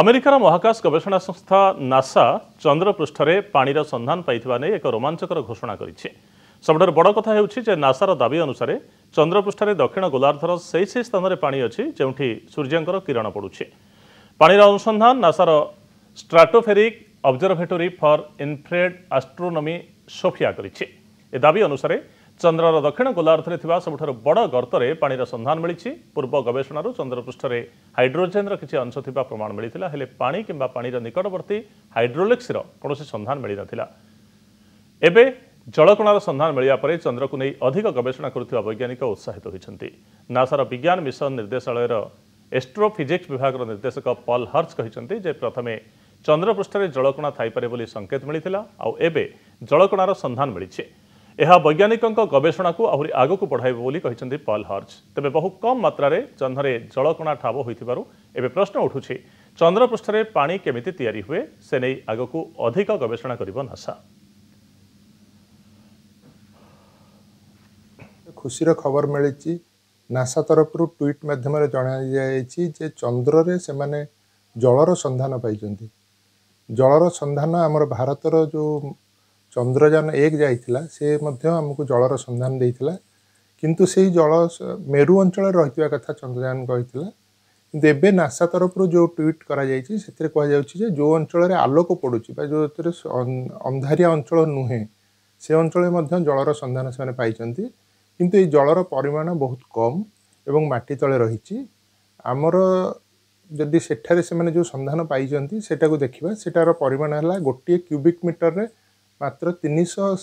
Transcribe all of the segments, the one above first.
ଆମେରିକାର ମହାକାଶ ଗବେଷଣା ସଂସ୍ଥା ନାସା ଚନ୍ଦ୍ରପୃଷ୍ଠରେ ପାଣିର ସନ୍ଧାନ ପାଇଥିବା ନେଇ ଏକ ରୋମାଞ୍ଚକର ଘୋଷଣା କରିଛି ସବୁଠାରୁ ବଡ଼ କଥା ହେଉଛି ଯେ ନାସାର ଦାବି ଅନୁସାରେ ଚନ୍ଦ୍ରପୃଷ୍ଠରେ ଦକ୍ଷିଣ ଗୋଲାର୍ଦ୍ଧର ସେହି ସେହି ସ୍ଥାନରେ ପାଣି ଅଛି ଯେଉଁଠି ସୂର୍ଯ୍ୟଙ୍କର କିରଣ ପଡ଼ୁଛି ପାଣିର ଅନୁସନ୍ଧାନ ନାସାର stratospheric observatory for infrared astronomy SOFIA କରିଛି ଏ ଦାବି ଅନୁସାରେ ଚନ୍ଦ୍ରର ଦକ୍ଷିଣ ଗୋଲାର୍ଥରେ ଥିବା ସବୁଠାରୁ ବଡ଼ ଗର୍ତ୍ତରେ ପାଣିର ସନ୍ଧାନ ମିଳିଛି ପୂର୍ବ ଗବେଷଣାରୁ ଚନ୍ଦ୍ରପୃଷ୍ଠରେ ହାଇଡ୍ରୋଜେନ୍ର କିଛି ଅଂଶ ଥିବା ପ୍ରମାଣ ମିଳିଥିଲା ହେଲେ ପାଣି କିମ୍ବା ପାଣିର ନିକଟବର୍ତ୍ତୀ ହାଇଡ୍ରୋଲିକ୍ସର କୌଣସି ସନ୍ଧାନ ମିଳିନଥିଲା ଏବେ ଜଳକଣାର ସନ୍ଧାନ ମିଳିବା ପରେ ଚନ୍ଦ୍ରକୁ ନେଇ ଅଧିକ ଗବେଷଣା କରୁଥିବା ବୈଜ୍ଞାନିକ ଉତ୍ସାହିତ ହୋଇଛନ୍ତି ନାସାର ବିଜ୍ଞାନ ମିଶନ ନିର୍ଦ୍ଦେଶାଳୟର ଏଷ୍ଟ୍ରୋଫିଜିକ୍ସ ବିଭାଗର ନିର୍ଦ୍ଦେଶକ ପଲ୍ ହର୍ଜ କହିଛନ୍ତି ଯେ ପ୍ରଥମେ ଚନ୍ଦ୍ରପୃଷ୍ଠରେ ଜଳକଣା ଥାଇପାରେ ବୋଲି ସଂକେତ ମିଳିଥିଲା ଆଉ ଏବେ ଜଳକଣାର ସନ୍ଧାନ ମିଳିଛି ଏହା ବୈଜ୍ଞାନିକଙ୍କ ଗବେଷଣାକୁ ଆହୁରି ଆଗକୁ ବଢ଼ାଇବ ବୋଲି କହିଛନ୍ତି ପଲ୍ ହର୍ଜ ତେବେ ବହୁ କମ୍ ମାତ୍ରାରେ ଚନ୍ଦ୍ରରେ ଜଳକଣା ଠାବ ହୋଇଥିବାରୁ ଏବେ ପ୍ରଶ୍ନ ଉଠୁଛି ଚନ୍ଦ୍ରପୃଷ୍ଠରେ ପାଣି କେମିତି ତିଆରି ହୁଏ ସେ ନେଇ ଆଗକୁ ଅଧିକ ଗବେଷଣା କରିବ ନାସା ଖୁସିର ଖବର ମିଳିଛି ନାସା ତରଫରୁ ଟ୍ୱିଟ୍ ମାଧ୍ୟମରେ ଜଣାଯାଇଛି ଯେ ଚନ୍ଦ୍ରରେ ସେମାନେ ଜଳର ସନ୍ଧାନ ପାଇଛନ୍ତି ଜଳର ସନ୍ଧାନ ଆମର ଭାରତର ଯେଉଁ ଚନ୍ଦ୍ରଯାନ ଏକ ଯାଇଥିଲା ସେ ମଧ୍ୟ ଆମକୁ ଜଳର ସନ୍ଧାନ ଦେଇଥିଲା କିନ୍ତୁ ସେହି ଜଳ ମେରୁ ଅଞ୍ଚଳରେ ରହିଥିବା କଥା ଚନ୍ଦ୍ରଯାନ କହିଥିଲା କିନ୍ତୁ ଏବେ ନାସା ତରଫରୁ ଯେଉଁ ଟ୍ୱିଟ୍ କରାଯାଇଛି ସେଥିରେ କୁହାଯାଉଛି ଯେ ଯେଉଁ ଅଞ୍ଚଳରେ ଆଲୋକ ପଡ଼ୁଛି ବା ଯେଉଁଥିରେ ଅନ୍ଧାରିଆ ଅଞ୍ଚଳ ନୁହେଁ ସେ ଅଞ୍ଚଳରେ ମଧ୍ୟ ଜଳର ସନ୍ଧାନ ସେମାନେ ପାଇଛନ୍ତି କିନ୍ତୁ ଏଇ ଜଳର ପରିମାଣ ବହୁତ କମ୍ ଏବଂ ମାଟି ତଳେ ରହିଛି ଆମର ଯଦି ସେଠାରେ ସେମାନେ ଯେଉଁ ସନ୍ଧାନ ପାଇଛନ୍ତି ସେଟାକୁ ଦେଖିବା ସେଟାର ପରିମାଣ ହେଲା ଗୋଟିଏ କ୍ୟୁବିକ୍ ମିଟରରେ ମାତ୍ର ତିନିଶହ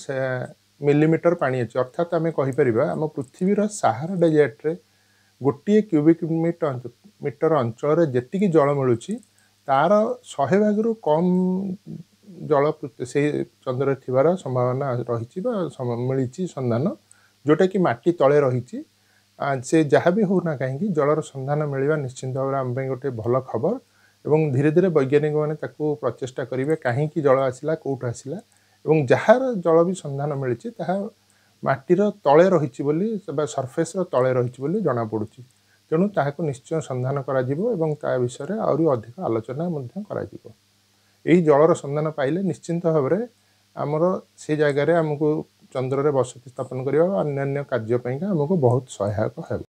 ମିଲିମିଟର ପାଣି ଅଛି ଅର୍ଥାତ୍ ଆମେ କହିପାରିବା ଆମ ପୃଥିବୀର ସାହାରା ଡେଜର୍ଟରେ ଗୋଟିଏ କ୍ୟୁବିକ୍ ମିଟ ମିଟର ଅଞ୍ଚଳରେ ଯେତିକି ଜଳ ମିଳୁଛି ତା'ର ଶହେ ଭାଗରୁ କମ୍ ଜଳ ସେହି ଚନ୍ଦ୍ରରେ ଥିବାର ସମ୍ଭାବନା ରହିଛି ବା ମିଳିଛି ସନ୍ଧାନ ଯେଉଁଟାକି ମାଟି ତଳେ ରହିଛି ସେ ଯାହା ବି ହେଉନା କାହିଁକି ଜଳର ସନ୍ଧାନ ମିଳିବା ନିଶ୍ଚିନ୍ତ ଭାବରେ ଆମ ପାଇଁ ଗୋଟେ ଭଲ ଖବର ଏବଂ ଧୀରେ ଧୀରେ ବୈଜ୍ଞାନିକମାନେ ତାକୁ ପ୍ରଚେଷ୍ଟା କରିବେ କାହିଁକି ଜଳ ଆସିଲା କେଉଁଠୁ ଆସିଲା ଏବଂ ଯାହାର ଜଳ ବି ସନ୍ଧାନ ମିଳିଛି ତାହା ମାଟିର ତଳେ ରହିଛି ବୋଲି ବା ସର୍ଫେସ୍ର ତଳେ ରହିଛି ବୋଲି ଜଣାପଡ଼ୁଛି ତେଣୁ ତାହାକୁ ନିଶ୍ଚୟ ସନ୍ଧାନ କରାଯିବ ଏବଂ ତା ବିଷୟରେ ଆହୁରି ଅଧିକ ଆଲୋଚନା ମଧ୍ୟ କରାଯିବ ଏହି ଜଳର ସନ୍ଧାନ ପାଇଲେ ନିଶ୍ଚିନ୍ତ ଭାବରେ ଆମର ସେ ଜାଗାରେ ଆମକୁ ଚନ୍ଦ୍ରରେ ବସତି ସ୍ଥାପନ କରିବା ବା ଅନ୍ୟାନ୍ୟ କାର୍ଯ୍ୟ ପାଇଁକା ଆମକୁ ବହୁତ ସହାୟକ ହେବ